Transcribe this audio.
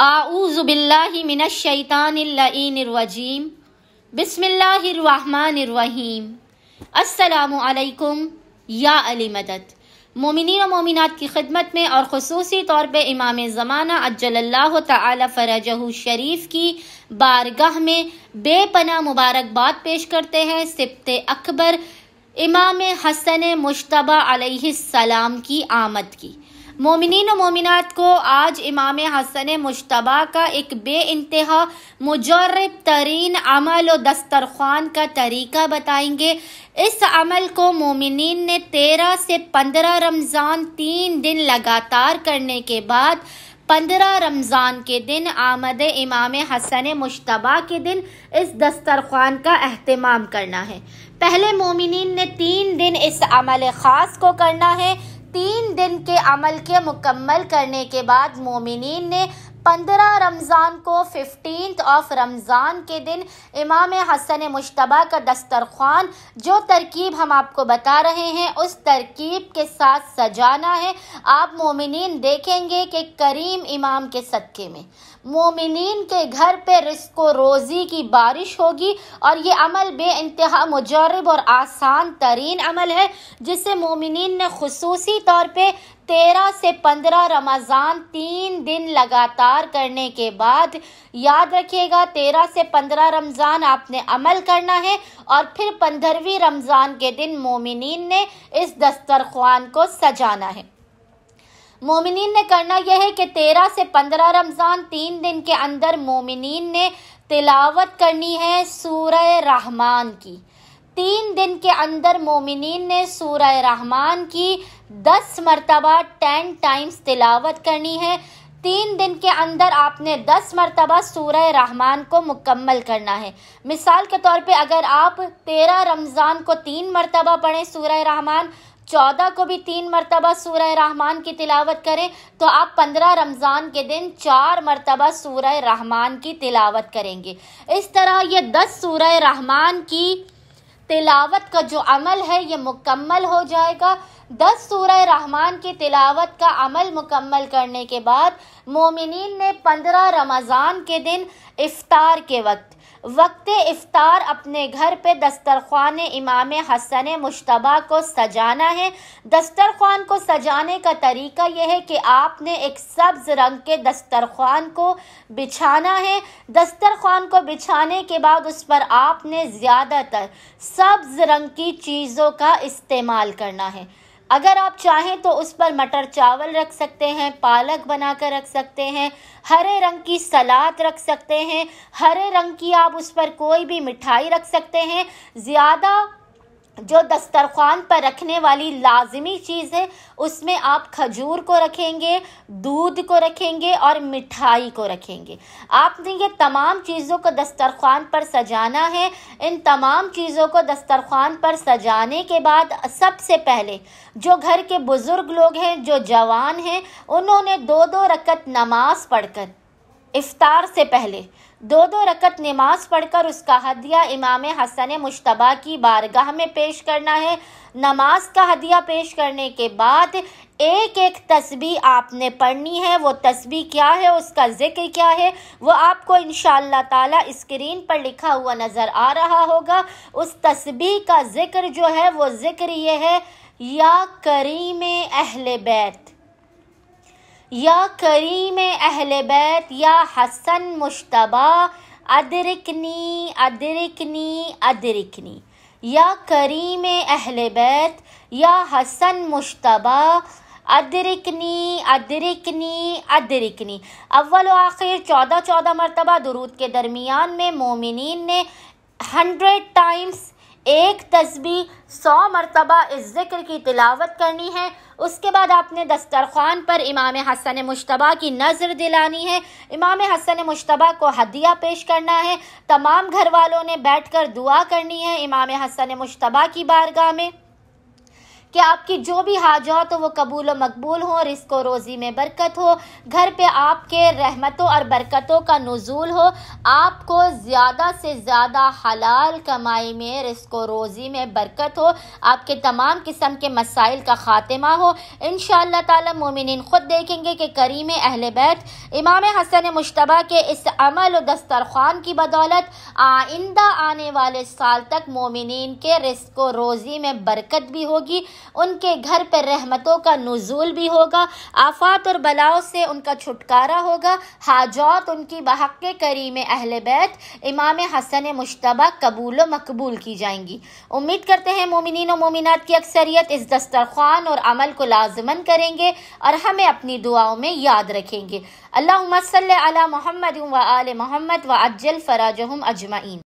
आऊज़बिल्लिमिनशैतानरजीम बसमीम असलकुम या अली मदद मोमिन और मोमिनत की खिदमत में और खसूसी तौर पर इमाम ज़माना अज्जल्लाह तरजह शरीफ की बारगाह में बेपना मुबारकबाद पेश करते हैं सिबत अकबर इमाम हसन मुशतबा सलाम की आमद की मोमिन मोमिनत को आज इमाम हसन मुशतबा का एक बे इंतहा मुजरब तरीन अमल और दस्तरखान का तरीका बताएंगे इस अमल को मोमिन ने तेरह से पंद्रह रमज़ान तीन दिन लगातार करने के बाद पंद्रह रमज़ान के दिन आमद इमाम हसन मुशतबा के दिन इस दस्तरखान का अहतमाम करना है पहले मोमिन ने तीन दिन इस अमल ख़ास को करना है तीन दिन के अमल के मुकम्मल करने के बाद मोमिन ने पंद्रह रमज़ान को फिफ्टीन ऑफ रमज़ान के दिन इमाम हसन मुशतबा का दस्तरखान जो तरकीब हम आपको बता रहे हैं उस तरकीब के साथ सजाना है आप मोमिन देखेंगे कि करीम इमाम के सदक़े में मोमिन के घर पर रिस्क रोज़ी की बारिश होगी और ये अमल बेानतहा मुजरब और आसान तरीन अमल है जिसे मोमिन ने खसूसी तौर पर तेरह से पंद्रह रमज़ान तीन दिन लगातार इफ्तार करने के बाद याद रखिएगा तेरह से पंद्रह रमज़ान आपने अमल करना है और फिर पंद्रहवीं रमज़ान के दिन मोमिन ने इस दस्तरखान को सजाना है मोमिन ने करना यह है कि तेरह से पंद्रह रमज़ान तीन दिन के अंदर मोमिन ने तिलावत करनी है सूरह रहमान की तीन दिन के अंदर मोमिन ने सूरह रहमान की दस मरतबा टेन टाइम्स तिलावत करनी है तीन दिन के अंदर आपने दस मरतबा सूरह रहमान को मुकम्मल करना है मिसाल के तौर पे अगर आप तेरह रमज़ान को तीन मरतबा पढ़ें सूर रहमान चौदह को भी तीन मरतबा सूरह रहमान की तिलावत करें तो आप पंद्रह रमज़ान के दिन चार मरतबा सूरह रहमान की तिलावत करेंगे इस तरह ये दस सूर रहमान की तिलावत का जो अमल है ये मुकम्मल हो जाएगा दस सूरह रहमान की तिलावत का अमल मुकम्मल करने के बाद मोमिन ने पंद्रह रमज़ान के दिन इफ्तार के वक्त वक्त इफ़ार अपने घर पे दस्तरखान इमाम हसन मुशतबा को सजाना है दस्तरखान को सजाने का तरीका यह है कि आपने एक सब्ज़ रंग के दस्तरखान को बिछाना है दस्तरखान को बिछाने के बाद उस पर आपने ज़्यादातर सब्ज़ रंग की चीज़ों का इस्तेमाल करना है अगर आप चाहें तो उस पर मटर चावल रख सकते हैं पालक बनाकर रख सकते हैं हरे रंग की सलाद रख सकते हैं हरे रंग की आप उस पर कोई भी मिठाई रख सकते हैं ज़्यादा जो दस्तरखान पर रखने वाली लाजमी चीज़ है उसमें आप खजूर को रखेंगे दूध को रखेंगे और मिठाई को रखेंगे आपने ये तमाम चीज़ों को दस्तरखान पर सजाना है इन तमाम चीज़ों को दस्तरखान पर सजाने के बाद सबसे पहले जो घर के बुज़ुर्ग लोग हैं जो जवान हैं उन्होंने दो दो रकत नमाज पढ़कर इफ्तार से पहले दो दो रकत नमाज पढ़कर उसका हदिया इमाम हसन मुशतबा की बारगाह में पेश करना है नमाज का हदिया पेश करने के बाद एक एक तस्बी आपने पढ़नी है वो तस्बी क्या है उसका ज़िक्र क्या है वो आपको इन ताला स्क्रीन पर लिखा हुआ नज़र आ रहा होगा उस तस्बी का ज़िक्र जो है वो ज़िक्र ये है या करीम अहल बैत या करीम अहल बैत या हसन मुशतबा अदरकनी अदरकनी अदरकनी या करीम अहल बैत या हसन मुशतबा अदरकनी अदरकनी अदरकनी अव्वल आखिर चौदह चौदह मरतबा दरूद के दरमियान में मोमिन ने हंड्रेड टाइम्स एक तस्बी सौ मरतबा इस ज़िक्र की तिलावत करनी है उसके बाद आपने दस्तरखान पर इमाम हसन मुशतबा की नज़र दिलानी है इमाम हसन मुशतबा को हदिया पेश करना है तमाम घर वालों ने बैठ कर दुआ करनी है इमाम हसन मुशतबा की बारगाह में कि आपकी जो भी हाजत हो वो कबूल मकबूल हो रिस्को रोज़ी में बरकत हो घर पे आपके रहमतों और बरकतों का नजूल हो आपको ज़्यादा से ज़्यादा हलाल कमाई में रिस्को रोज़ी में बरकत हो आपके तमाम किस्म के मसाइल का खात्मा हो इन ताला मोमिन ख़ुद देखेंगे कि करीम अहल बैत इमाम हसन मुशतबा के इस अमल और दस्तरखान की बदौलत आइंदा आने वाले साल तक मोमिन के रिस्को रोज़ी में बरकत भी होगी उनके घर पर रहमतों का नज़ूल भी होगा आफात और बलाओं से उनका छुटकारा होगा हाजात उनकी बहक करीम अहल बैत इमाम हसन मुशतबा कबूल व मकबूल की जाएंगी उम्मीद करते हैं मोमिन व मोमिनत की अक्सरियत इस दस्तरखान और अमल को लाजमन करेंगे और हमें अपनी दुआओं में याद रखेंगे अल्लाह सल अला मोहम्मद व आल मोहम्मद व अज्जल हम अजमाइन